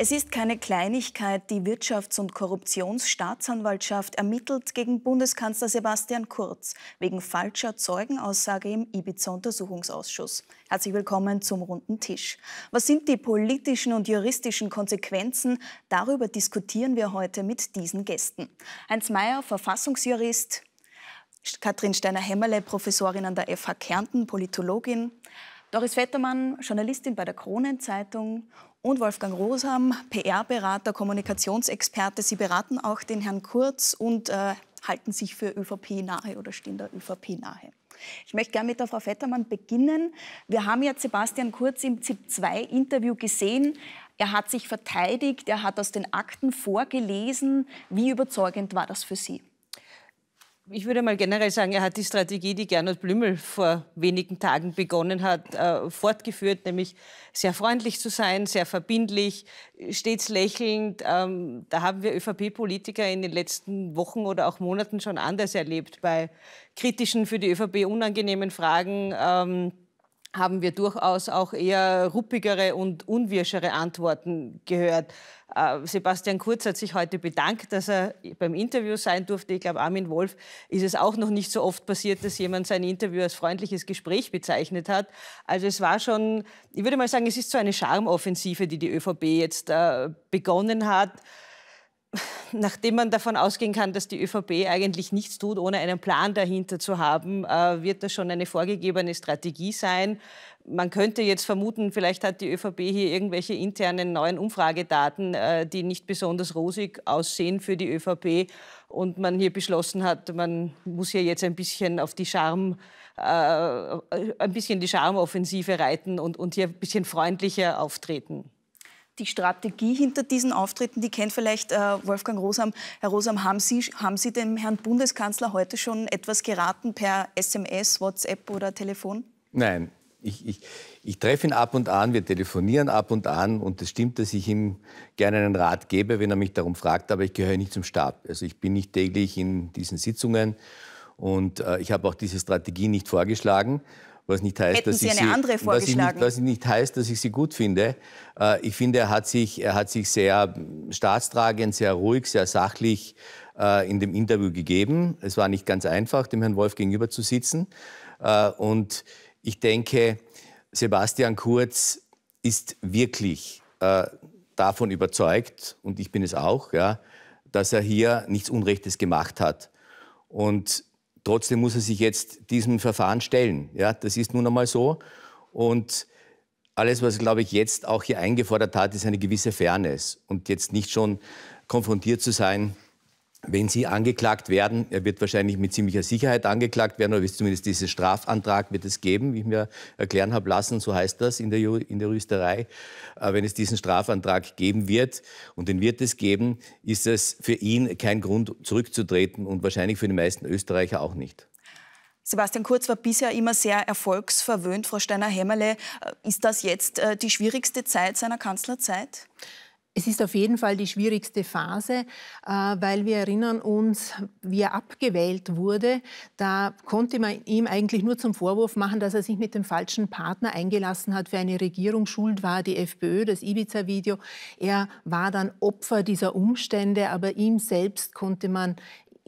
Es ist keine Kleinigkeit, die Wirtschafts- und Korruptionsstaatsanwaltschaft ermittelt gegen Bundeskanzler Sebastian Kurz wegen falscher Zeugenaussage im Ibiza-Untersuchungsausschuss. Herzlich willkommen zum runden Tisch. Was sind die politischen und juristischen Konsequenzen? Darüber diskutieren wir heute mit diesen Gästen. Heinz Mayer, Verfassungsjurist, Katrin Steiner-Hämmerle, Professorin an der FH Kärnten, Politologin, Doris Vettermann, Journalistin bei der Kronenzeitung und Wolfgang Rosam, PR-Berater, Kommunikationsexperte. Sie beraten auch den Herrn Kurz und äh, halten sich für ÖVP nahe oder stehen der ÖVP nahe. Ich möchte gerne mit der Frau Vettermann beginnen. Wir haben jetzt Sebastian Kurz im ZIP-2-Interview gesehen. Er hat sich verteidigt, er hat aus den Akten vorgelesen. Wie überzeugend war das für Sie? ich würde mal generell sagen, er hat die Strategie, die Gernot Blümel vor wenigen Tagen begonnen hat, äh, fortgeführt, nämlich sehr freundlich zu sein, sehr verbindlich, stets lächelnd. Ähm, da haben wir ÖVP-Politiker in den letzten Wochen oder auch Monaten schon anders erlebt, bei kritischen, für die ÖVP unangenehmen Fragen. Ähm, haben wir durchaus auch eher ruppigere und unwirschere Antworten gehört. Äh, Sebastian Kurz hat sich heute bedankt, dass er beim Interview sein durfte. Ich glaube, Armin Wolf ist es auch noch nicht so oft passiert, dass jemand sein Interview als freundliches Gespräch bezeichnet hat. Also es war schon, ich würde mal sagen, es ist so eine Charmoffensive, die die ÖVP jetzt äh, begonnen hat nachdem man davon ausgehen kann, dass die ÖVP eigentlich nichts tut, ohne einen Plan dahinter zu haben, äh, wird das schon eine vorgegebene Strategie sein. Man könnte jetzt vermuten, vielleicht hat die ÖVP hier irgendwelche internen neuen Umfragedaten, äh, die nicht besonders rosig aussehen für die ÖVP und man hier beschlossen hat, man muss hier jetzt ein bisschen auf die Charme äh, ein bisschen die Charmoffensive reiten und, und hier ein bisschen freundlicher auftreten die Strategie hinter diesen Auftritten, die kennt vielleicht äh, Wolfgang Rosam. Herr Rosam, haben Sie, haben Sie dem Herrn Bundeskanzler heute schon etwas geraten per SMS, WhatsApp oder Telefon? Nein, ich, ich, ich treffe ihn ab und an, wir telefonieren ab und an und es stimmt, dass ich ihm gerne einen Rat gebe, wenn er mich darum fragt, aber ich gehöre nicht zum Stab. Also ich bin nicht täglich in diesen Sitzungen und äh, ich habe auch diese Strategie nicht vorgeschlagen was nicht heißt, Hätten dass Sie ich eine andere vorgeschlagen? Was nicht, was nicht heißt, dass ich sie gut finde. Äh, ich finde, er hat sich, er hat sich sehr staatstragend, sehr ruhig, sehr sachlich äh, in dem Interview gegeben. Es war nicht ganz einfach, dem Herrn Wolf gegenüber zu sitzen. Äh, und ich denke, Sebastian Kurz ist wirklich davon überzeugt, und ich bin es auch, ja, dass er hier nichts Unrechtes gemacht hat. Und Trotzdem muss er sich jetzt diesem Verfahren stellen. Ja, das ist nun einmal so. Und alles, was er, glaube ich, jetzt auch hier eingefordert hat, ist eine gewisse Fairness. Und jetzt nicht schon konfrontiert zu sein wenn Sie angeklagt werden, er wird wahrscheinlich mit ziemlicher Sicherheit angeklagt werden, oder zumindest diesen Strafantrag wird es geben, wie ich mir erklären habe lassen, so heißt das in der, Ju in der Juristerei. Äh, wenn es diesen Strafantrag geben wird, und den wird es geben, ist es für ihn kein Grund zurückzutreten und wahrscheinlich für die meisten Österreicher auch nicht. Sebastian Kurz war bisher immer sehr erfolgsverwöhnt. Frau Steiner-Hämmerle, äh, ist das jetzt äh, die schwierigste Zeit seiner Kanzlerzeit? Es ist auf jeden Fall die schwierigste Phase, äh, weil wir erinnern uns, wie er abgewählt wurde. Da konnte man ihm eigentlich nur zum Vorwurf machen, dass er sich mit dem falschen Partner eingelassen hat für eine Regierung. Schuld war die FPÖ, das Ibiza-Video. Er war dann Opfer dieser Umstände, aber ihm selbst konnte man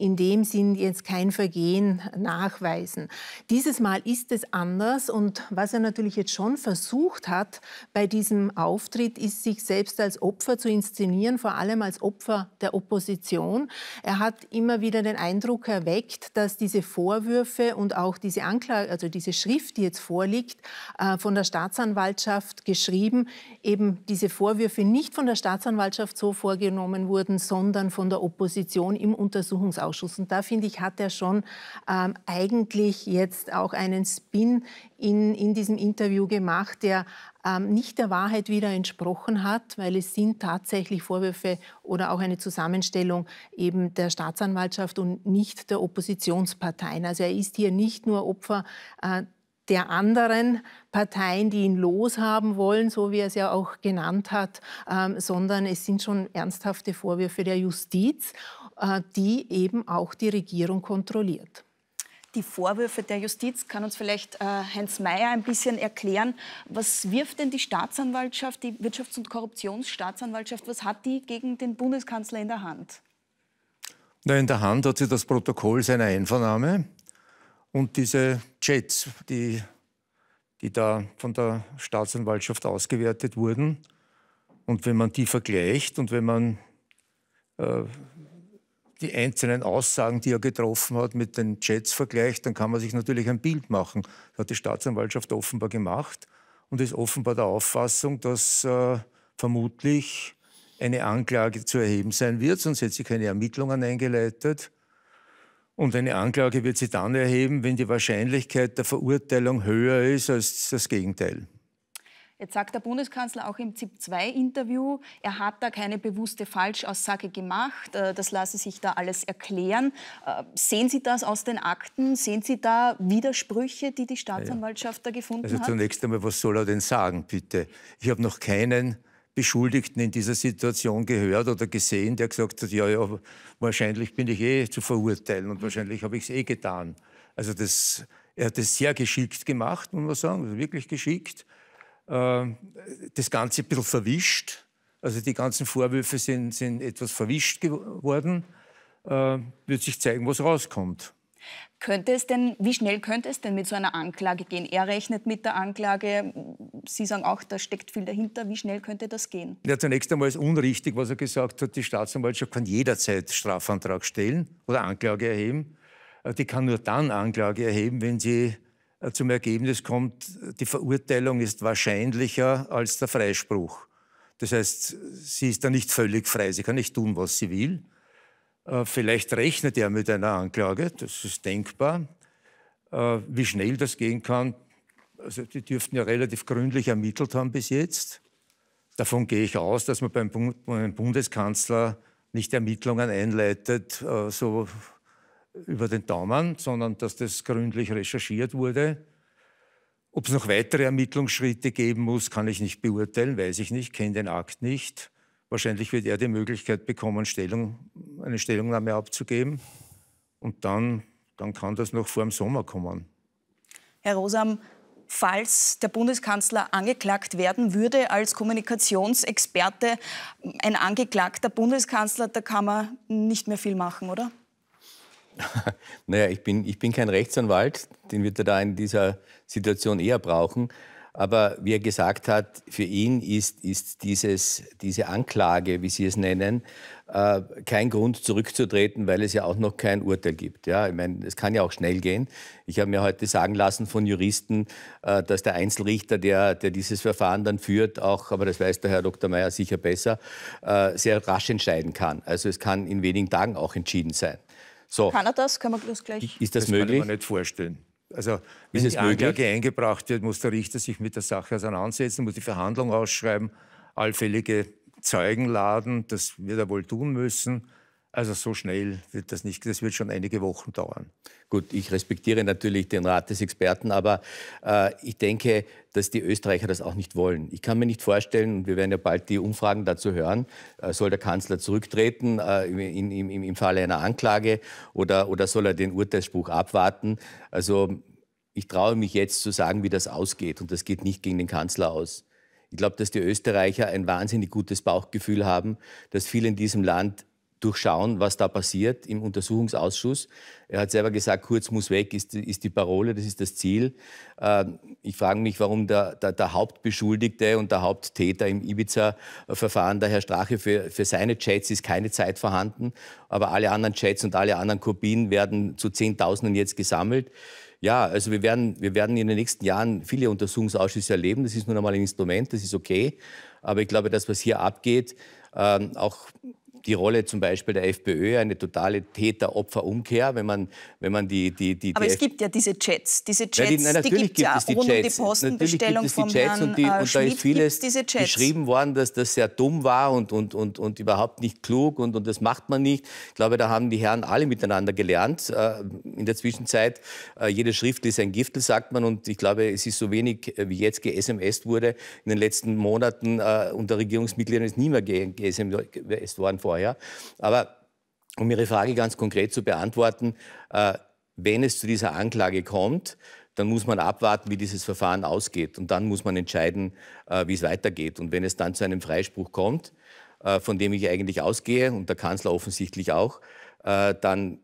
in dem Sinn jetzt kein Vergehen nachweisen. Dieses Mal ist es anders und was er natürlich jetzt schon versucht hat bei diesem Auftritt, ist sich selbst als Opfer zu inszenieren, vor allem als Opfer der Opposition. Er hat immer wieder den Eindruck erweckt, dass diese Vorwürfe und auch diese Anklage, also diese Schrift, die jetzt vorliegt, äh, von der Staatsanwaltschaft geschrieben, eben diese Vorwürfe nicht von der Staatsanwaltschaft so vorgenommen wurden, sondern von der Opposition im Untersuchungsausschuss. Ausschuss. Und da finde ich, hat er schon ähm, eigentlich jetzt auch einen Spin in, in diesem Interview gemacht, der ähm, nicht der Wahrheit wieder entsprochen hat, weil es sind tatsächlich Vorwürfe oder auch eine Zusammenstellung eben der Staatsanwaltschaft und nicht der Oppositionsparteien. Also er ist hier nicht nur Opfer äh, der anderen Parteien, die ihn loshaben wollen, so wie er es ja auch genannt hat, ähm, sondern es sind schon ernsthafte Vorwürfe der Justiz. Äh, die eben auch die Regierung kontrolliert. Die Vorwürfe der Justiz kann uns vielleicht äh, Heinz Mayer ein bisschen erklären. Was wirft denn die Staatsanwaltschaft, die Wirtschafts- und Korruptionsstaatsanwaltschaft, was hat die gegen den Bundeskanzler in der Hand? Na, in der Hand hat sie das Protokoll seiner Einvernahme und diese Chats, die, die da von der Staatsanwaltschaft ausgewertet wurden. Und wenn man die vergleicht und wenn man äh, die einzelnen Aussagen, die er getroffen hat, mit den Chats vergleicht, dann kann man sich natürlich ein Bild machen. Das hat die Staatsanwaltschaft offenbar gemacht und ist offenbar der Auffassung, dass äh, vermutlich eine Anklage zu erheben sein wird, sonst hätte sie keine Ermittlungen eingeleitet. Und eine Anklage wird sie dann erheben, wenn die Wahrscheinlichkeit der Verurteilung höher ist als das Gegenteil. Jetzt sagt der Bundeskanzler auch im ZIP-2-Interview, er hat da keine bewusste Falschaussage gemacht. Äh, das lasse sich da alles erklären. Äh, sehen Sie das aus den Akten? Sehen Sie da Widersprüche, die die Staatsanwaltschaft da gefunden also hat? Also zunächst einmal, was soll er denn sagen, bitte? Ich habe noch keinen Beschuldigten in dieser Situation gehört oder gesehen, der gesagt hat, ja, ja, wahrscheinlich bin ich eh zu verurteilen und mhm. wahrscheinlich habe ich es eh getan. Also das, er hat es sehr geschickt gemacht, muss man sagen, wirklich geschickt äh, das Ganze ein bisschen verwischt. Also die ganzen Vorwürfe sind, sind etwas verwischt geworden. Äh, wird sich zeigen, was rauskommt. Könnte es denn, wie schnell könnte es denn mit so einer Anklage gehen? Er rechnet mit der Anklage. Sie sagen auch, da steckt viel dahinter. Wie schnell könnte das gehen? Ja, zunächst einmal ist unrichtig, was er gesagt hat. Die Staatsanwaltschaft kann jederzeit Strafantrag stellen oder Anklage erheben. Äh, die kann nur dann Anklage erheben, wenn sie äh, zum Ergebnis kommt, die Verurteilung ist wahrscheinlicher als der Freispruch. Das heißt, sie ist da nicht völlig frei, sie kann nicht tun, was sie will. Äh, vielleicht rechnet er mit einer Anklage, das ist denkbar. Äh, wie schnell das gehen kann, also die dürften ja relativ gründlich ermittelt haben bis jetzt. Davon gehe ich aus, dass man beim Bundeskanzler nicht Ermittlungen einleitet, so über den Daumen, sondern dass das gründlich recherchiert wurde. Ob es noch weitere Ermittlungsschritte geben muss, kann ich nicht beurteilen, weiß ich nicht, kenne den Akt nicht. Wahrscheinlich wird er die Möglichkeit bekommen, Stellung, eine Stellungnahme abzugeben. Und dann, dann kann das noch vor dem Sommer kommen. Herr Rosam, falls der Bundeskanzler angeklagt werden würde als Kommunikationsexperte, ein angeklagter Bundeskanzler, da kann man nicht mehr viel machen, oder? naja, ich bin, ich bin kein Rechtsanwalt, den wird er da in dieser Situation eher brauchen. Aber wie er gesagt hat, für ihn ist, ist dieses, diese Anklage, wie Sie es nennen, äh, kein Grund zurückzutreten, weil es ja auch noch kein Urteil gibt. Ja, ich meine, es kann ja auch schnell gehen. Ich habe mir heute sagen lassen von Juristen, äh, dass der Einzelrichter, der, der dieses Verfahren dann führt, auch, aber das weiß der Herr Dr. Mayer sicher besser, äh, sehr rasch entscheiden kann. Also es kann in wenigen Tagen auch entschieden sein. So. Kann er das? Kann man das gleich? Ist das, das möglich? Kann ich mir nicht vorstellen. Also, wenn die Anklage eingebracht wird, muss der Richter sich mit der Sache auseinandersetzen, muss die Verhandlung ausschreiben, allfällige Zeugen laden, das wird er wohl tun müssen. Also so schnell wird das nicht, das wird schon einige Wochen dauern. Gut, ich respektiere natürlich den Rat des Experten, aber äh, ich denke, dass die Österreicher das auch nicht wollen. Ich kann mir nicht vorstellen, und wir werden ja bald die Umfragen dazu hören, äh, soll der Kanzler zurücktreten äh, in, im, im, Falle einer Anklage oder, oder soll er den Urteilsspruch abwarten? Also ich traue mich jetzt zu sagen, wie das ausgeht, und das geht nicht gegen den Kanzler aus. Ich glaube, dass die Österreicher ein wahnsinnig gutes Bauchgefühl haben, dass viele in diesem Land durchschauen, was da passiert im Untersuchungsausschuss. Er hat selber gesagt, Kurz muss weg, ist, ist die Parole, das ist das Ziel. Ähm, ich frage mich, warum der, der, der, Hauptbeschuldigte und der Haupttäter im Ibiza-Verfahren, der Herr Strache, für, für seine Chats ist keine Zeit vorhanden, aber alle anderen Chats und alle anderen Kopien werden zu Zehntausenden jetzt gesammelt. Ja, also wir werden, wir werden in den nächsten Jahren viele Untersuchungsausschüsse erleben. Das ist nun einmal ein Instrument, das ist okay. Aber ich glaube, das, was hier abgeht, ähm, auch die Rolle zum Beispiel der FPÖ eine totale Täter-Opfer-Umkehr, wenn man, wenn man die, die, die, Aber die es F gibt ja diese Chats, diese Chats, ja, die, nein, natürlich die gibt, gibt es die Chats. Um die natürlich gibt es und, die, äh, und Schmidt da ist vieles geschrieben worden, dass das sehr dumm war und, und, und, und überhaupt nicht klug und, und das macht man nicht. Ich glaube, da haben die Herren alle miteinander gelernt. Äh, in der Zwischenzeit, äh, jede Schrift ist ein Giftel, sagt man und ich glaube, es ist so wenig, wie jetzt gesms wurde. In den letzten Monaten unter Regierungsmitgliedern ist nie mehr gesms worden vor vorher. Aber um Ihre Frage ganz konkret zu beantworten, äh, wenn es zu dieser Anklage kommt, dann muss man abwarten, wie dieses Verfahren ausgeht. Und dann muss man entscheiden, äh, wie es weitergeht. Und wenn es dann zu einem Freispruch kommt, äh, von dem ich eigentlich ausgehe und der Kanzler offensichtlich auch, äh, dann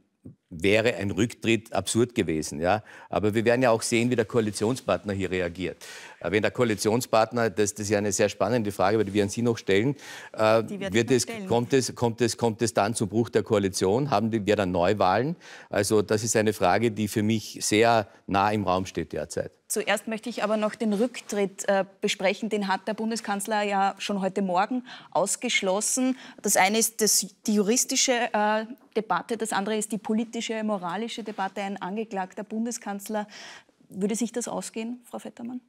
wäre ein Rücktritt absurd gewesen. Ja? Aber wir werden ja auch sehen, wie der Koalitionspartner hier reagiert. Äh, wenn der Koalitionspartner, das, das ist ja eine sehr spannende Frage, aber die werden Sie noch stellen, äh, wird es, stellen. Kommt, es, kommt, es, kommt es dann zum Bruch der Koalition? Haben wir dann Neuwahlen? Also das ist eine Frage, die für mich sehr nah im Raum steht derzeit. Zuerst möchte ich aber noch den Rücktritt äh, besprechen. Den hat der Bundeskanzler ja schon heute Morgen ausgeschlossen. Das eine ist das, die juristische äh, Debatte, das andere ist die politische ethische, moralische Debatte, ein angeklagter Bundeskanzler. Würde sich das ausgehen, Frau Vettermann?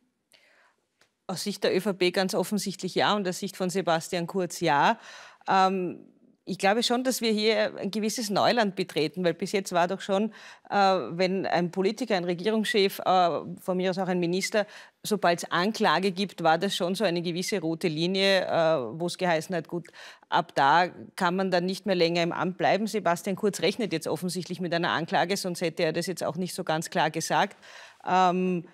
Aus Sicht der ÖVP ganz offensichtlich ja und aus Sicht von Sebastian Kurz ja. Ähm, ich glaube schon, dass wir hier ein gewisses Neuland betreten, weil bis jetzt war doch schon, äh, wenn ein Politiker, ein Regierungschef, äh, von mir aus auch ein Minister, sobald es Anklage gibt, war das schon so eine gewisse rote Linie, äh, wo es geheißen hat, gut, ab da kann man dann nicht mehr länger im Amt bleiben. Sebastian Kurz rechnet jetzt offensichtlich mit einer Anklage, sonst hätte er das jetzt auch nicht so ganz klar gesagt. Ähm,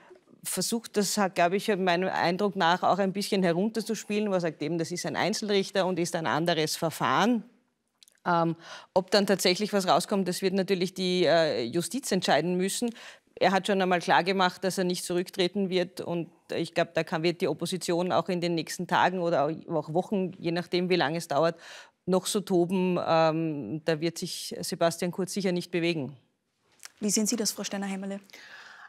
versucht das, glaube ich, meinem Eindruck nach auch ein bisschen herunterzuspielen, wo er sagt eben, das ist ein Einzelrichter und ist ein anderes Verfahren. Ähm, ob dann tatsächlich was rauskommt, das wird natürlich die äh, Justiz entscheiden müssen. Er hat schon einmal klargemacht, dass er nicht zurücktreten wird. Und ich glaube, da kann, wird die Opposition auch in den nächsten Tagen oder auch Wochen, je nachdem, wie lange es dauert, noch so toben. Ähm, da wird sich Sebastian Kurz sicher nicht bewegen. Wie sehen Sie das, Frau Steiner-Heimerle?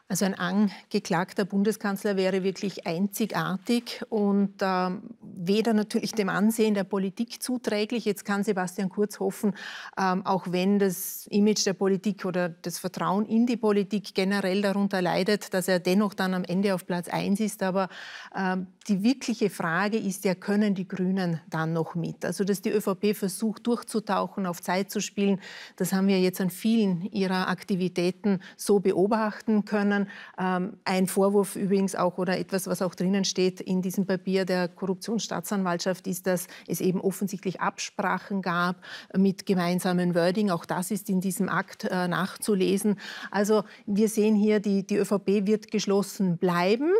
Also ein angeklagter Bundeskanzler wäre wirklich einzigartig und äh, weder natürlich dem Ansehen der Politik zuträglich. Jetzt kann Sebastian Kurz hoffen, ähm, auch wenn das Image der Politik oder das Vertrauen in die Politik generell darunter leidet, dass er dennoch dann am Ende auf Platz 1 ist. Aber äh, die wirkliche Frage ist ja, können die Grünen dann noch mit? Also dass die ÖVP versucht durchzutauchen, auf Zeit zu spielen, das haben wir jetzt an vielen ihrer Aktivitäten so beobachten können können. Ähm, ein Vorwurf übrigens auch oder etwas, was auch drinnen steht in diesem Papier der Korruptionsstaatsanwaltschaft, ist, dass es eben offensichtlich Absprachen gab mit gemeinsamen Wording. Auch das ist in diesem Akt äh, nachzulesen. Also wir sehen hier, die, die ÖVP wird geschlossen bleiben,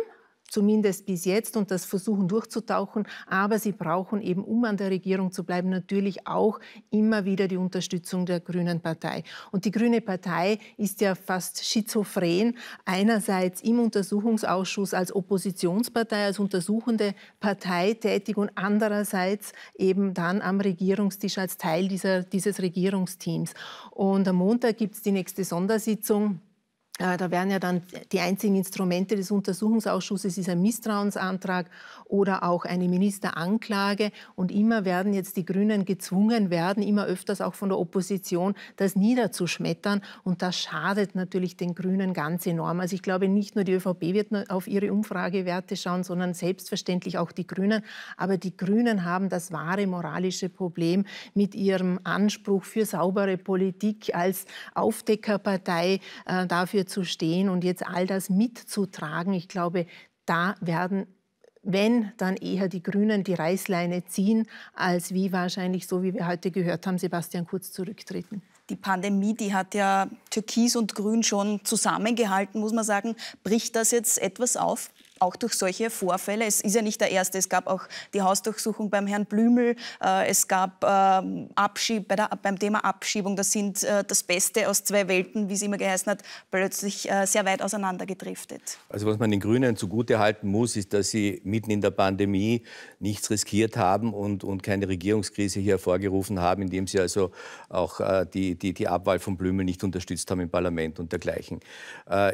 zumindest bis jetzt und das versuchen durchzutauchen. Aber sie brauchen eben, um an der Regierung zu bleiben, natürlich auch immer wieder die Unterstützung der Grünen Partei. Und die Grüne Partei ist ja fast schizophren. Einerseits im Untersuchungsausschuss als Oppositionspartei, als untersuchende Partei tätig und andererseits eben dann am Regierungstisch als Teil dieser, dieses Regierungsteams. Und am Montag gibt es die nächste Sondersitzung. Äh, da werden ja dann die einzigen Instrumente des Untersuchungsausschusses ist ein Misstrauensantrag oder auch eine Ministeranklage. Und immer werden jetzt die Grünen gezwungen werden, immer öfters auch von der Opposition, das niederzuschmettern. Und das schadet natürlich den Grünen ganz enorm. Also ich glaube, nicht nur die ÖVP wird auf ihre Umfragewerte schauen, sondern selbstverständlich auch die Grünen. Aber die Grünen haben das wahre moralische Problem mit ihrem Anspruch für saubere Politik als Aufdeckerpartei äh, dafür zu stehen und jetzt all das mitzutragen, ich glaube, da werden wenn dann eher die Grünen die Reißleine ziehen, als wie wahrscheinlich so, wie wir heute gehört haben, Sebastian Kurz zurücktreten. Die Pandemie, die hat ja Türkis und Grün schon zusammengehalten, muss man sagen. Bricht das jetzt etwas auf? auch durch solche Vorfälle. Es ist ja nicht der erste. Es gab auch die Hausdurchsuchung beim Herrn Blümel. Äh, es gab ähm, Abschieb, bei der, beim Thema Abschiebung. Das sind äh, das Beste aus zwei Welten, wie es immer geheißen hat, plötzlich äh, sehr weit auseinandergedriftet. Also was man den Grünen zugutehalten muss, ist, dass sie mitten in der Pandemie nichts riskiert haben und, und keine Regierungskrise hier hervorgerufen haben, indem sie also auch die, die, die Abwahl von Blümel nicht unterstützt haben im Parlament und dergleichen.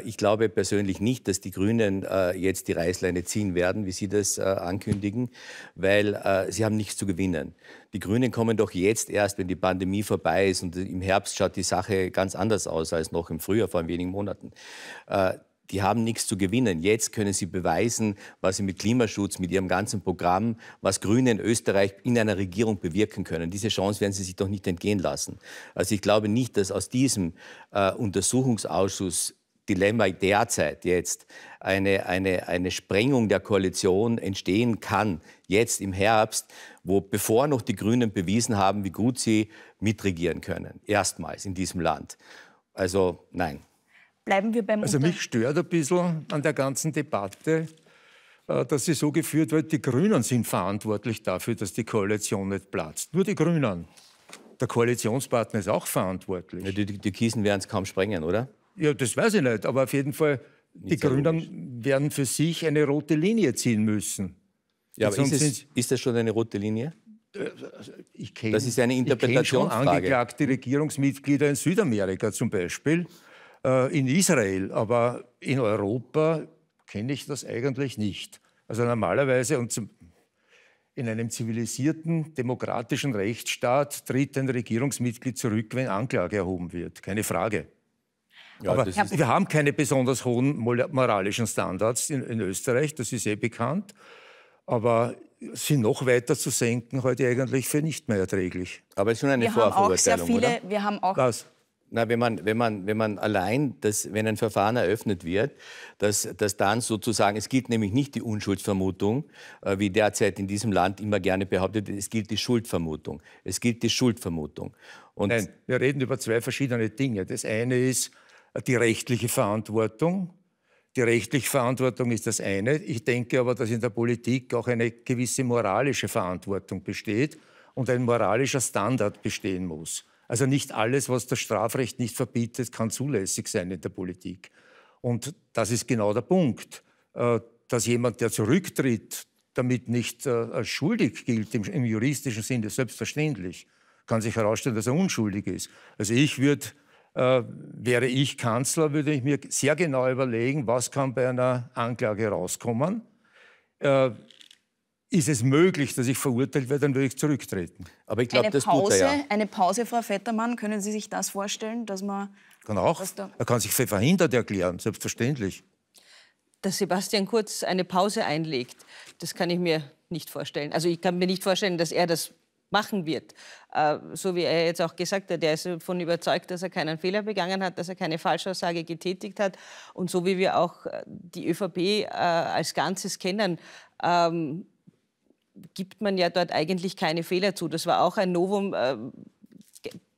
Ich glaube persönlich nicht, dass die Grünen jetzt die Reißleine ziehen werden, wie Sie das äh, ankündigen, weil äh, sie haben nichts zu gewinnen. Die Grünen kommen doch jetzt erst, wenn die Pandemie vorbei ist und im Herbst schaut die Sache ganz anders aus als noch im Frühjahr vor wenigen Monaten. Äh, die haben nichts zu gewinnen. Jetzt können sie beweisen, was sie mit Klimaschutz, mit ihrem ganzen Programm, was Grüne in Österreich in einer Regierung bewirken können. Diese Chance werden sie sich doch nicht entgehen lassen. Also ich glaube nicht, dass aus diesem äh, Untersuchungsausschuss Dilemma derzeit jetzt eine, eine, eine Sprengung der Koalition entstehen kann, jetzt im Herbst, wo bevor noch die Grünen bewiesen haben, wie gut sie mitregieren können, erstmals in diesem Land. Also nein. Bleiben wir beim Also mich stört ein bisschen an der ganzen Debatte, äh, dass sie so geführt wird, die Grünen sind verantwortlich dafür, dass die Koalition nicht platzt. Nur die Grünen. Der Koalitionspartner ist auch verantwortlich. Ja, die, die Kiesen werden es kaum sprengen, oder? Ja, das weiß ich nicht, aber auf jeden Fall, Nicht die Grünen logisch. werden für sich eine rote Linie ziehen müssen. Ja, aber ist, es, sind- ist das schon eine rote Linie? Ich kenne Das ist eine Ich schon angeklagte Regierungsmitglieder in Südamerika zum Beispiel, äh, in Israel, aber in Europa kenne ich das eigentlich nicht. Also normalerweise und zum, in einem zivilisierten, demokratischen Rechtsstaat tritt ein Regierungsmitglied zurück, wenn Anklage erhoben wird. Keine Frage. Ja, Aber wir haben keine besonders hohen moralischen Standards in, in Österreich, das ist eh bekannt. Aber sie noch weiter zu senken, heute eigentlich für nicht mehr erträglich. Aber es ist schon eine wir Vorverurteilung, haben auch sehr viele, oder? Wir Was? Na, wenn, man, wenn, man, wenn man allein, das, wenn ein Verfahren eröffnet wird, dass, dass dann sozusagen, es gilt nämlich nicht die Unschuldsvermutung, äh, wie derzeit in diesem Land immer gerne behauptet wird, es gilt die Schuldvermutung. Es gilt die Schuldvermutung. Und Nein, wir reden über zwei verschiedene Dinge. Das eine ist, die rechtliche Verantwortung. Die rechtliche Verantwortung ist das eine. Ich denke aber, dass in der Politik auch eine gewisse moralische Verantwortung besteht und ein moralischer Standard bestehen muss. Also nicht alles, was das Strafrecht nicht verbietet, kann zulässig sein in der Politik. Und das ist genau der Punkt, äh, dass jemand, der zurücktritt, damit nicht äh, als schuldig gilt im, juristischen Sinne, selbstverständlich. Kann sich herausstellen, dass er unschuldig ist. Also ich würde äh, wäre ich Kanzler, würde ich mir sehr genau überlegen, was kann bei einer Anklage rauskommen. Äh, ist es möglich, dass ich verurteilt werde, dann würde ich zurücktreten. Aber ich glaube, das Pause, tut er ja. Eine Pause, Frau Vettermann, können Sie sich das vorstellen, dass man... Kann auch. Da er kann sich für verhindert erklären, selbstverständlich. Dass Sebastian Kurz eine Pause einlegt, das kann ich mir nicht vorstellen. Also ich kann mir nicht vorstellen, dass er das machen wird. Äh, so wie er jetzt auch gesagt hat, er ist davon überzeugt, dass er keinen Fehler begangen hat, dass er keine Falschaussage getätigt hat. Und so wie wir auch äh, die ÖVP äh, als Ganzes kennen, ähm, gibt man ja dort eigentlich keine Fehler zu. Das war auch ein Novum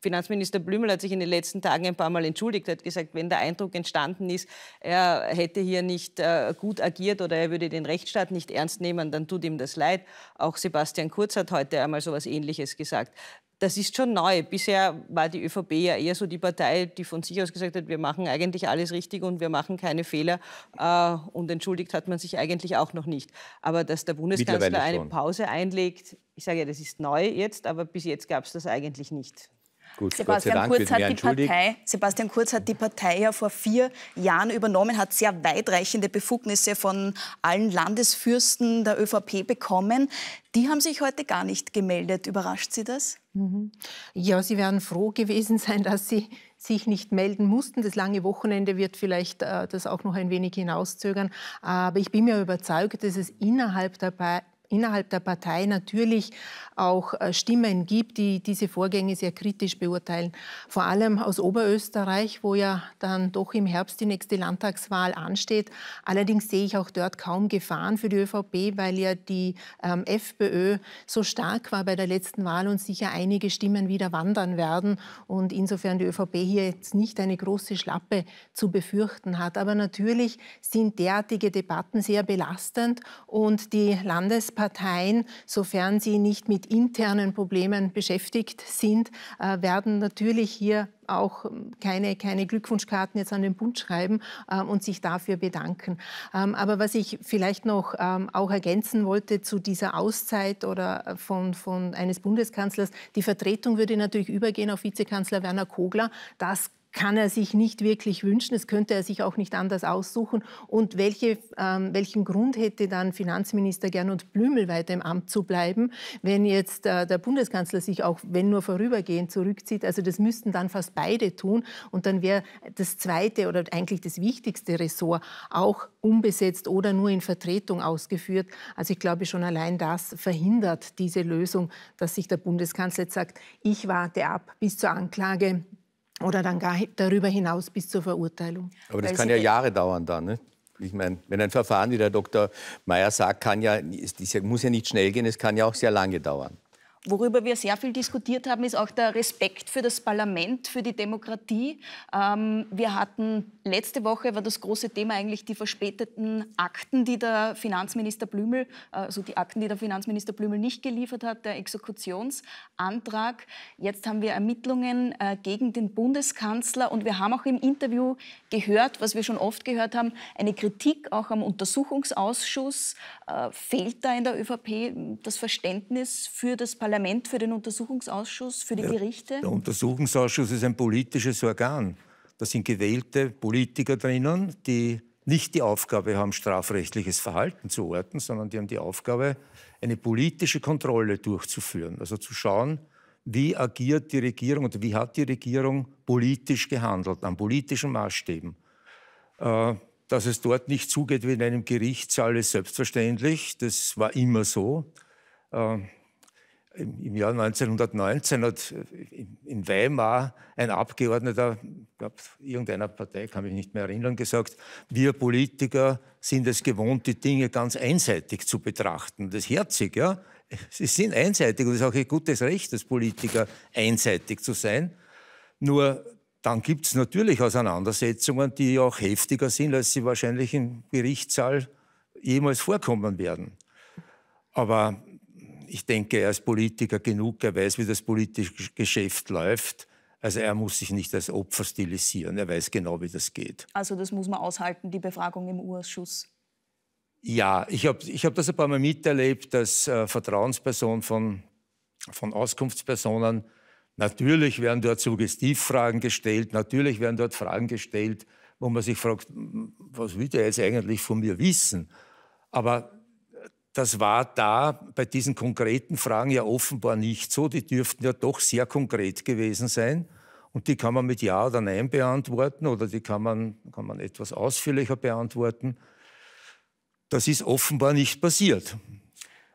Finanzminister Blümel hat sich in den letzten Tagen ein paar Mal entschuldigt, hat gesagt, wenn der Eindruck entstanden ist, er hätte hier nicht äh, gut agiert oder er würde den Rechtsstaat nicht ernst nehmen, dann tut ihm das leid. Auch Sebastian Kurz hat heute einmal so etwas Ähnliches gesagt das ist schon neu. Bisher war die ÖVP ja eher so die Partei, die von sich aus gesagt hat, wir machen eigentlich alles richtig und wir machen keine Fehler. Äh, und entschuldigt hat man sich eigentlich auch noch nicht. Aber dass der Bundeskanzler eine Pause einlegt, ich sage ja, das ist neu jetzt, aber bis jetzt gab es das eigentlich nicht. Gut, Sebastian, Kurz hat die Partei, Sebastian Kurz hat die Partei ja vor vier Jahren übernommen, hat sehr weitreichende Befugnisse von allen Landesfürsten der ÖVP bekommen. Die haben sich heute gar nicht gemeldet. Überrascht Sie das? Mhm. Ja, Sie wären froh gewesen sein, dass Sie sich nicht melden mussten. Das lange Wochenende wird vielleicht äh, das auch noch ein wenig hinauszögern. Aber ich bin mir überzeugt, dass es innerhalb der, innerhalb der Partei natürlich auch äh, Stimmen gibt, die diese Vorgänge sehr kritisch beurteilen. Vor allem aus Oberösterreich, wo ja dann doch im Herbst die nächste Landtagswahl ansteht. Allerdings sehe ich auch dort kaum Gefahren für die ÖVP, weil ja die ähm, FPÖ so stark war bei der letzten Wahl und sicher einige Stimmen wieder wandern werden. Und insofern die ÖVP hier jetzt nicht eine große Schlappe zu befürchten hat. Aber natürlich sind derartige Debatten sehr belastend und die Landes Parteien, sofern sie nicht mit internen Problemen beschäftigt sind, äh, werden natürlich hier auch ähm, keine, keine Glückwunschkarten jetzt an den Bund schreiben äh, und sich dafür bedanken. Ähm, aber was ich vielleicht noch ähm, auch ergänzen wollte zu dieser Auszeit oder äh, von, von eines Bundeskanzlers, die Vertretung würde natürlich übergehen auf Vizekanzler Werner Kogler. Das kann er sich nicht wirklich wünschen. das könnte er sich auch nicht anders aussuchen. Und welche, ähm, welchen Grund hätte dann Finanzminister Gernot Blümel weiter im Amt zu bleiben, wenn jetzt äh, der Bundeskanzler sich auch, wenn nur vorübergehend, zurückzieht? Also das müssten dann fast beide tun. Und dann wäre das zweite oder eigentlich das wichtigste Ressort auch unbesetzt oder nur in Vertretung ausgeführt. Also ich glaube schon allein das verhindert diese Lösung, dass sich der Bundeskanzler jetzt sagt, ich warte ab bis zur Anklage oder dann gar darüber hinaus bis zur Verurteilung. Aber das Weil kann ja eh Jahre dauern dann, ne? Ich meine, wenn ein Verfahren, wie der Dr. Mayer sagt, kann ja, es muss ja nicht schnell gehen, es kann ja auch sehr lange dauern. Worüber wir sehr viel diskutiert haben, ist auch der Respekt für das Parlament, für die Demokratie. Ähm, wir hatten letzte Woche war das große Thema eigentlich die verspäteten Akten, die der Finanzminister Blümel, äh, also die Akten, die der Finanzminister Blümel nicht geliefert hat, der Exekutionsantrag. Jetzt haben wir Ermittlungen äh, gegen den Bundeskanzler und wir haben auch im Interview gehört, was wir schon oft gehört haben, eine Kritik auch am Untersuchungsausschuss. Äh, fehlt da in der ÖVP das Verständnis für das Parlament? Parlament, für den Untersuchungsausschuss, für die Gerichte? Der Untersuchungsausschuss ist ein politisches Organ. Da sind gewählte Politiker drinnen, die nicht die Aufgabe haben, strafrechtliches Verhalten zu orten, sondern die haben die Aufgabe, eine politische Kontrolle durchzuführen. Also zu schauen, wie agiert die Regierung und wie hat die Regierung politisch gehandelt, an politischen Maßstäben. Äh, dass es dort nicht zugeht wie in einem Gerichtssaal ist selbstverständlich. Das war immer so. Äh, im Jahr 1919 hat äh, in Weimar ein Abgeordneter, ich glaube irgendeiner Partei, kann mich nicht mehr erinnern, gesagt, wir Politiker sind es gewohnt, die Dinge ganz einseitig zu betrachten. Das ist herzig, ja. Sie sind einseitig und es ist auch ihr gutes Recht als Politiker, einseitig zu sein. Nur dann gibt es natürlich Auseinandersetzungen, die auch heftiger sind, als sie wahrscheinlich im Gerichtssaal jemals vorkommen werden. Aber ich denke, er ist Politiker genug, er weiß, wie das politische Geschäft läuft. Also er muss sich nicht als Opfer stilisieren, er weiß genau, wie das geht. Also das muss man aushalten, die Befragung im U-Ausschuss. Ja, ich habe ich hab das ein paar Mal miterlebt, dass äh, Vertrauenspersonen von, von Auskunftspersonen, natürlich werden dort Suggestivfragen gestellt, natürlich werden dort Fragen gestellt, wo man sich fragt, was will der jetzt eigentlich von mir wissen? Aber das war da bei diesen konkreten Fragen ja offenbar nicht so. Die dürften ja doch sehr konkret gewesen sein. Und die kann man mit Ja oder Nein beantworten oder die kann man, kann man etwas ausführlicher beantworten. Das ist offenbar nicht passiert.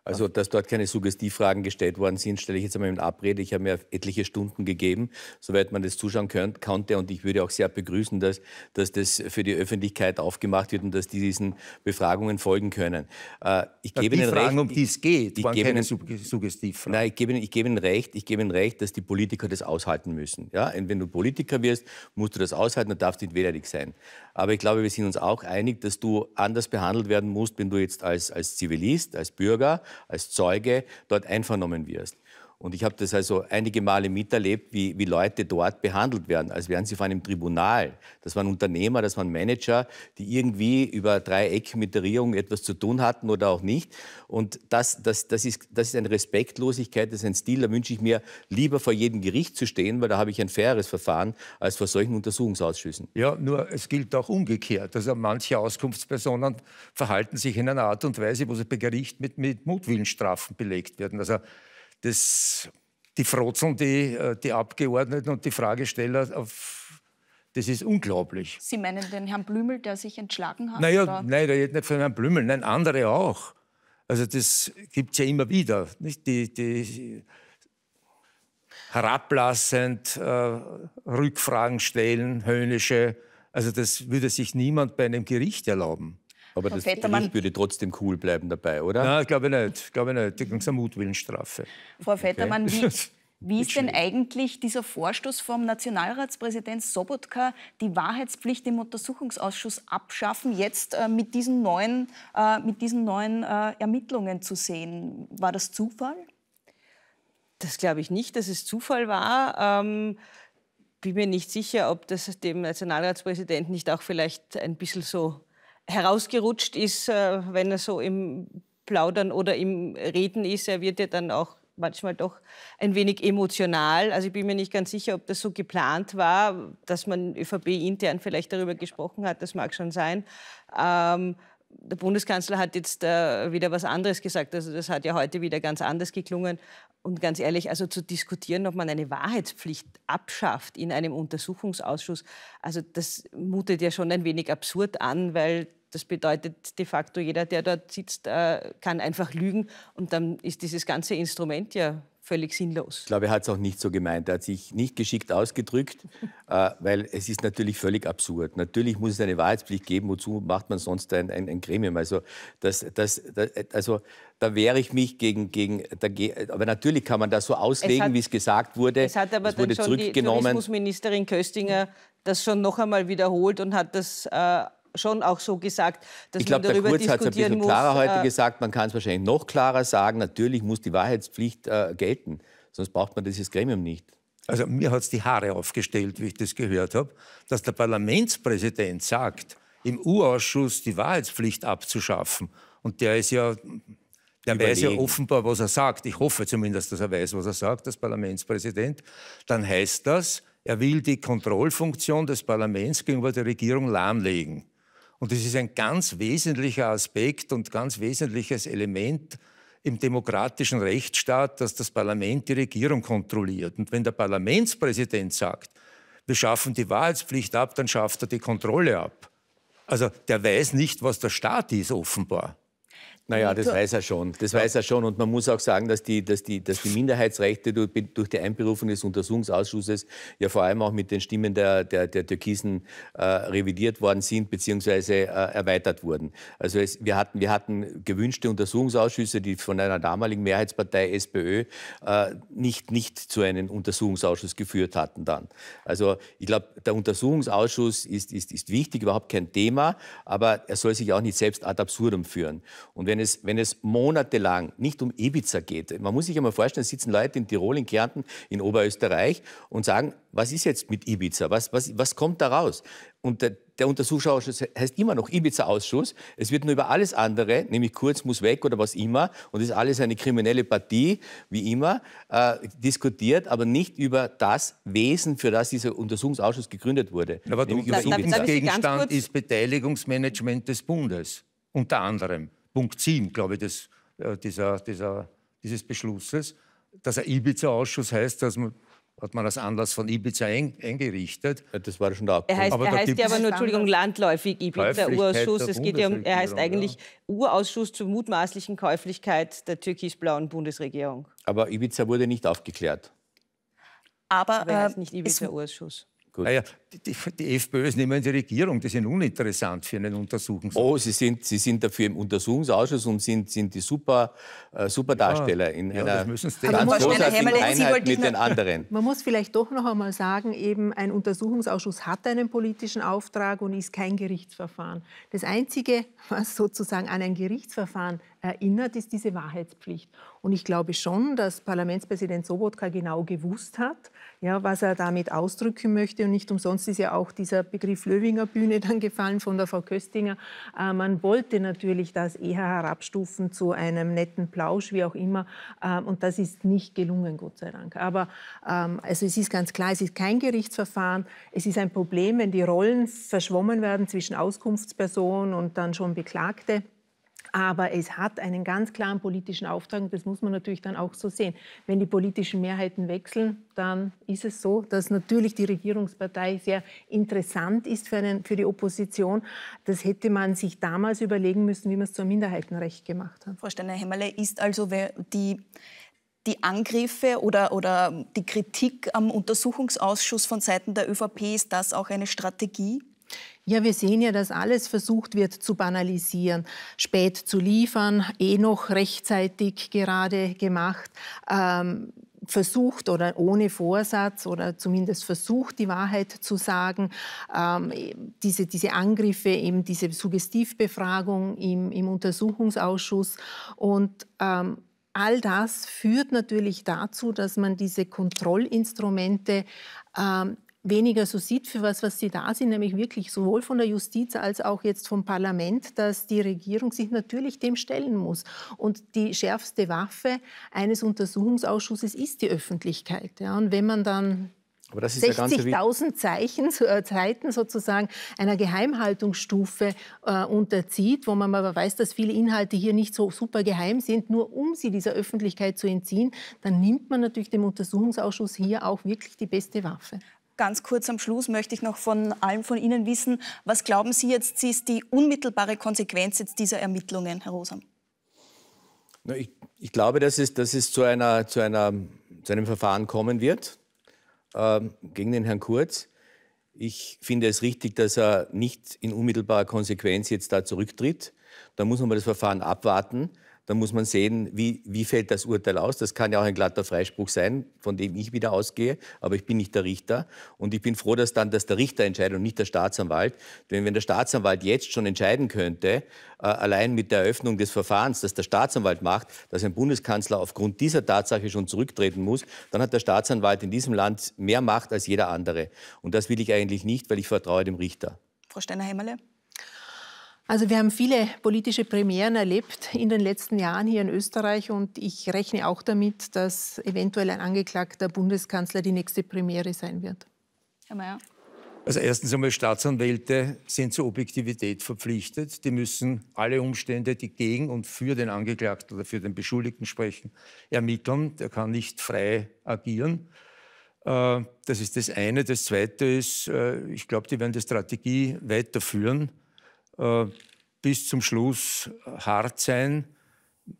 Also, dass dort keine Suggestivfragen gestellt worden sind, stelle ich jetzt einmal in Abrede. Ich habe mir etliche Stunden gegeben, soweit man das zuschauen konnte. Und ich würde auch sehr begrüßen, dass, dass das für die Öffentlichkeit aufgemacht wird und dass die diesen Befragungen folgen können. Äh, ich gebe die Ihnen Fragen, recht, um die es geht, ich waren gebe keine Suggestivfragen. Nein, ich gebe, ich gebe Ihnen recht, ich gebe Ihnen recht, dass die Politiker das aushalten müssen. Ja? Und wenn du Politiker wirst, musst du das aushalten, dann darfst du nicht wehleidig sein. Aber ich glaube, wir sind uns auch einig, dass du anders behandelt werden musst, wenn du jetzt als, als Zivilist, als Bürger, als Zeuge dort einvernommen wirst. Und ich habe das also einige Male miterlebt, wie, wie Leute dort behandelt werden, als wären sie vor einem Tribunal. Das waren Unternehmer, das waren Manager, die irgendwie über Dreieck mit der Regierung etwas zu tun hatten oder auch nicht. Und das, das, das, ist, das ist eine Respektlosigkeit, das ist ein Stil, da wünsche ich mir, lieber vor jedem Gericht zu stehen, weil da habe ich ein faires Verfahren, als vor solchen Untersuchungsausschüssen. Ja, nur es gilt auch umgekehrt. Also manche Auskunftspersonen verhalten sich in einer Art und Weise, wo sie bei Gericht mit, mit Mutwillenstrafen belegt werden. Also das, die frotzeln die, äh, die Abgeordneten und die Fragesteller auf. Das ist unglaublich. Sie meinen den Herrn Blümel, der sich entschlagen hat? Naja, nein, da geht nicht von Herrn Blümel, nein, andere auch. Also das gibt es ja immer wieder. Nicht? Die, die herablassend äh, Rückfragen stellen, höhnische. Also das würde sich niemand bei einem Gericht erlauben. Aber Frau das Fettermann, würde trotzdem cool bleiben dabei, oder? Nein, glaube ich nicht. Glaube ich nicht. Die ganze Mutwillenstrafe. Frau Vettermann, okay. wie, wie ist denn eigentlich dieser Vorstoß vom Nationalratspräsident Sobotka, die Wahrheitspflicht im Untersuchungsausschuss abschaffen, jetzt äh, mit diesen neuen, äh, mit diesen neuen äh, Ermittlungen zu sehen? War das Zufall? Das glaube ich nicht, dass es Zufall war. Ähm, bin mir nicht sicher, ob das dem Nationalratspräsidenten nicht auch vielleicht ein bisschen so herausgerutscht ist, äh, wenn er so im Plaudern oder im Reden ist. Er wird ja dann auch manchmal doch ein wenig emotional. Also ich bin mir nicht ganz sicher, ob das so geplant war, dass man ÖVP intern vielleicht darüber gesprochen hat. Das mag schon sein. Ähm, der Bundeskanzler hat jetzt äh, wieder was anderes gesagt. Also das hat ja heute wieder ganz anders geklungen. Und ganz ehrlich, also zu diskutieren, ob man eine Wahrheitspflicht abschafft in einem Untersuchungsausschuss, also das mutet ja schon ein wenig absurd an, weil das bedeutet de facto, jeder, der dort sitzt, äh, kann einfach lügen und dann ist dieses ganze Instrument ja völlig sinnlos. Ich glaube, er hat es auch nicht so gemeint. Er hat sich nicht geschickt ausgedrückt, äh, weil es ist natürlich völlig absurd. Natürlich muss es eine Wahrheitspflicht geben, wozu macht man sonst ein, ein, ein Gremium? Also, das, das, das, also da wehre ich mich gegen, gegen dagegen. aber natürlich kann man das so auslegen, wie es gesagt wurde. Es hat aber es wurde dann schon die Tourismusministerin Köstinger das schon noch einmal wiederholt und hat das äh, schon auch so gesagt, dass ich glaub, man darüber der Kurz diskutieren Ich hat es ein bisschen muss, klarer heute äh, gesagt. Man kann es wahrscheinlich noch klarer sagen. Natürlich muss die Wahrheitspflicht äh, gelten, sonst braucht man dieses Gremium nicht. Also mir hat es die Haare aufgestellt, wie ich das gehört habe, dass der Parlamentspräsident sagt, im U-Ausschuss die Wahrheitspflicht abzuschaffen. Und der ist ja der Überlegen. weiß ja offenbar, was er sagt. Ich hoffe zumindest, dass er weiß, was er sagt, das Parlamentspräsident. Dann heißt das, er will die Kontrollfunktion des Parlaments gegenüber der Regierung lahmlegen. Und es ist ein ganz wesentlicher Aspekt und ganz wesentliches Element im demokratischen Rechtsstaat, dass das Parlament die Regierung kontrolliert. Und wenn der Parlamentspräsident sagt, wir schaffen die Wahlpflicht ab, dann schafft er die Kontrolle ab. Also der weiß nicht, was der Staat ist, offenbar. Naja, das weiß er schon. Das weiß er schon. Und man muss auch sagen, dass die, dass die, dass die Minderheitsrechte durch die Einberufung des Untersuchungsausschusses ja vor allem auch mit den Stimmen der, der, der Türkisen äh, revidiert worden sind beziehungsweise Äh, erweitert wurden. Also es, wir, hatten, wir hatten gewünschte Untersuchungsausschüsse, die von einer damaligen Mehrheitspartei SPÖ äh, nicht, nicht zu einem Untersuchungsausschuss geführt hatten dann. Also ich glaube, der Untersuchungsausschuss ist, ist, ist wichtig, überhaupt kein Thema, aber er soll sich auch nicht selbst ad absurdum führen. Und wenn es, wenn es monatelang nicht um Ibiza geht. Man muss sich einmal vorstellen, sitzen Leute in Tirol, in Kärnten, in Oberösterreich und sagen, was ist jetzt mit Ibiza? Was, was, was kommt da raus? Und der, der Untersuchungsausschuss heißt immer noch Ibiza-Ausschuss. Es wird nur über alles andere, nämlich Kurz muss weg oder was immer, und ist alles eine kriminelle Partie, wie immer, äh, diskutiert, aber nicht über das Wesen, für das dieser Untersuchungsausschuss gegründet wurde. Aber der Gegenstand ist Beteiligungsmanagement des Bundes, unter anderem. Punkt 7, glaube ich, des, äh, dieser, dieser, dieses Beschlusses, dass er Ibiza-Ausschuss heißt, dass man hat man als Anlass von Ibiza eingerichtet. Das war schon der Abkommen. Er heißt, aber er heißt ja aber nur, Entschuldigung, landläufig Ibiza-Urausschuss. Es geht ja um, er heißt eigentlich ja. Urausschuss zur mutmaßlichen Käuflichkeit der türkisblauen Bundesregierung. Aber Ibiza wurde nicht aufgeklärt. Aber, aber er äh, heißt nicht Ibiza-Urausschuss. Naja, die, die, FPÖ ist nicht mehr in die Regierung. Die sind uninteressant für einen Untersuchungsausschuss. Oh, Sie sind, Sie sind dafür im Untersuchungsausschuss und sind, sind die super, äh, super Darsteller ja, in ja, einer ganz großartigen Einheit mit den anderen. Man muss vielleicht doch noch einmal sagen, eben ein Untersuchungsausschuss hat einen politischen Auftrag und ist kein Gerichtsverfahren. Das Einzige, was sozusagen an ein Gerichtsverfahren erinnert, ist diese Wahrheitspflicht. Und ich glaube schon, dass Parlamentspräsident Sobotka genau gewusst hat, ja, was er damit ausdrücken möchte und nicht umsonst uns ist ja auch dieser Begriff Löwinger Bühne dann gefallen von der Frau Köstinger. Äh, man wollte natürlich das eher herabstufen zu einem netten Plausch, wie auch immer. Äh, und das ist nicht gelungen, Gott sei Dank. Aber ähm, also es ist ganz klar, es ist kein Gerichtsverfahren. Es ist ein Problem, wenn die Rollen verschwommen werden zwischen Auskunftsperson und dann schon Beklagte. Aber es hat einen ganz klaren politischen Auftrag. Das muss man natürlich dann auch so sehen. Wenn die politischen Mehrheiten wechseln, dann ist es so, dass natürlich die Regierungspartei sehr interessant ist für, einen, für die Opposition. Das hätte man sich damals überlegen müssen, wie man es zum Minderheitenrecht gemacht hat. Frau Steiner-Hemmerle, ist also die, die Angriffe oder, oder die Kritik am Untersuchungsausschuss von Seiten der ÖVP, ist das auch eine Strategie? Ja, wir sehen ja, dass alles versucht wird zu banalisieren, spät zu liefern, eh noch rechtzeitig gerade gemacht. Ähm, versucht oder ohne Vorsatz oder zumindest versucht, die Wahrheit zu sagen. Ähm, diese, diese Angriffe, eben diese Suggestivbefragung im, im Untersuchungsausschuss und ähm, All das führt natürlich dazu, dass man diese Kontrollinstrumente ähm, weniger so sieht, für was, was sie da sind, nämlich wirklich sowohl von der Justiz als auch jetzt vom Parlament, dass die Regierung sich natürlich dem stellen muss. Und die schärfste Waffe eines Untersuchungsausschusses ist die Öffentlichkeit. Ja, und wenn man dann 60.000 Zeichen, äh, Zeiten sozusagen einer Geheimhaltungsstufe äh, unterzieht, wo man aber weiß, dass viele Inhalte hier nicht so super geheim sind, nur um sie dieser Öffentlichkeit zu entziehen, dann nimmt man natürlich dem Untersuchungsausschuss hier auch wirklich die beste Waffe. Ganz kurz am Schluss möchte ich noch von allen von Ihnen wissen, was glauben Sie jetzt, sie ist die unmittelbare Konsequenz jetzt dieser Ermittlungen, Herr Rosam? Na, ich, ich, glaube, dass es, dass es zu, einer, zu, einer, zu einem Verfahren kommen wird äh, gegen den Herrn Kurz. Ich finde es richtig, dass er nicht in unmittelbarer Konsequenz jetzt da zurücktritt. Da muss man mal das Verfahren abwarten dann muss man sehen, wie, wie fällt das Urteil aus. Das kann ja auch ein glatter Freispruch sein, von dem ich wieder ausgehe, aber ich bin nicht der Richter. Und ich bin froh, dass dann dass der Richter entscheidet und nicht der Staatsanwalt. Denn wenn der Staatsanwalt jetzt schon entscheiden könnte, äh, allein mit der Eröffnung des Verfahrens, das der Staatsanwalt macht, dass ein Bundeskanzler aufgrund dieser Tatsache schon zurücktreten muss, dann hat der Staatsanwalt in diesem Land mehr Macht als jeder andere. Und das will ich eigentlich nicht, weil ich vertraue dem Richter. Frau Steiner-Hämmerle? Also wir haben viele politische Premieren erlebt in den letzten Jahren hier in Österreich und ich rechne auch damit, dass eventuell ein angeklagter Bundeskanzler die nächste Premiere sein wird. Herr Mayer. Also erstens einmal Staatsanwälte sind zur Objektivität verpflichtet. Die müssen alle Umstände, die gegen und für den Angeklagten oder für den Beschuldigten sprechen, ermitteln. Der kann nicht frei agieren. Äh, das ist das eine. Das zweite ist, äh, ich glaube, die werden die Strategie weiterführen. Äh, bis zum Schluss äh, hart sein,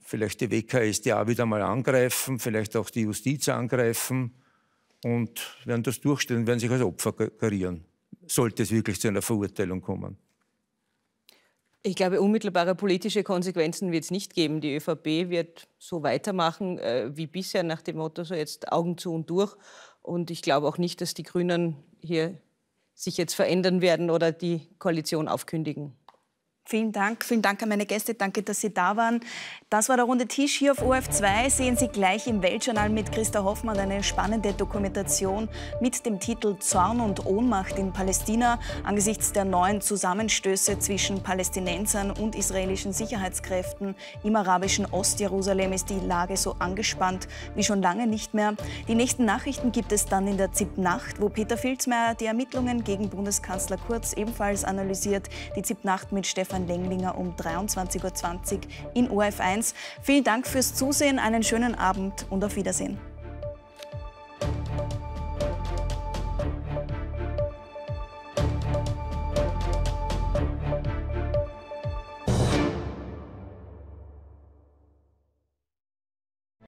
vielleicht die WKSDA wieder mal angreifen, vielleicht auch die Justiz angreifen und werden das durchstellen, werden sich als Opfer karieren, sollte es wirklich zu einer Verurteilung kommen. Ich glaube, unmittelbare politische Konsequenzen wird es nicht geben. Die ÖVP wird so weitermachen äh, wie bisher, nach dem Motto, so jetzt Augen zu und durch. Und ich glaube auch nicht, dass die Grünen hier sich jetzt verändern werden oder die Koalition aufkündigen. Vielen Dank, vielen Dank an meine Gäste, danke, dass Sie da waren. Das war der runde Tisch hier auf OF2. Sehen Sie gleich im Weltjournal mit Christa Hoffmann eine spannende Dokumentation mit dem Titel Zorn und Ohnmacht in Palästina angesichts der neuen Zusammenstöße zwischen Palästinensern und israelischen Sicherheitskräften im arabischen Ostjerusalem ist die Lage so angespannt wie schon lange nicht mehr. Die nächsten Nachrichten gibt es dann in der ZIP-Nacht, wo Peter Filzmeier die Ermittlungen gegen Bundeskanzler Kurz ebenfalls analysiert. Die ZIP-Nacht mit Stefan Stefan Lenglinger um 23.20 Uhr in ORF1. Vielen Dank fürs Zusehen, einen schönen Abend und auf Wiedersehen.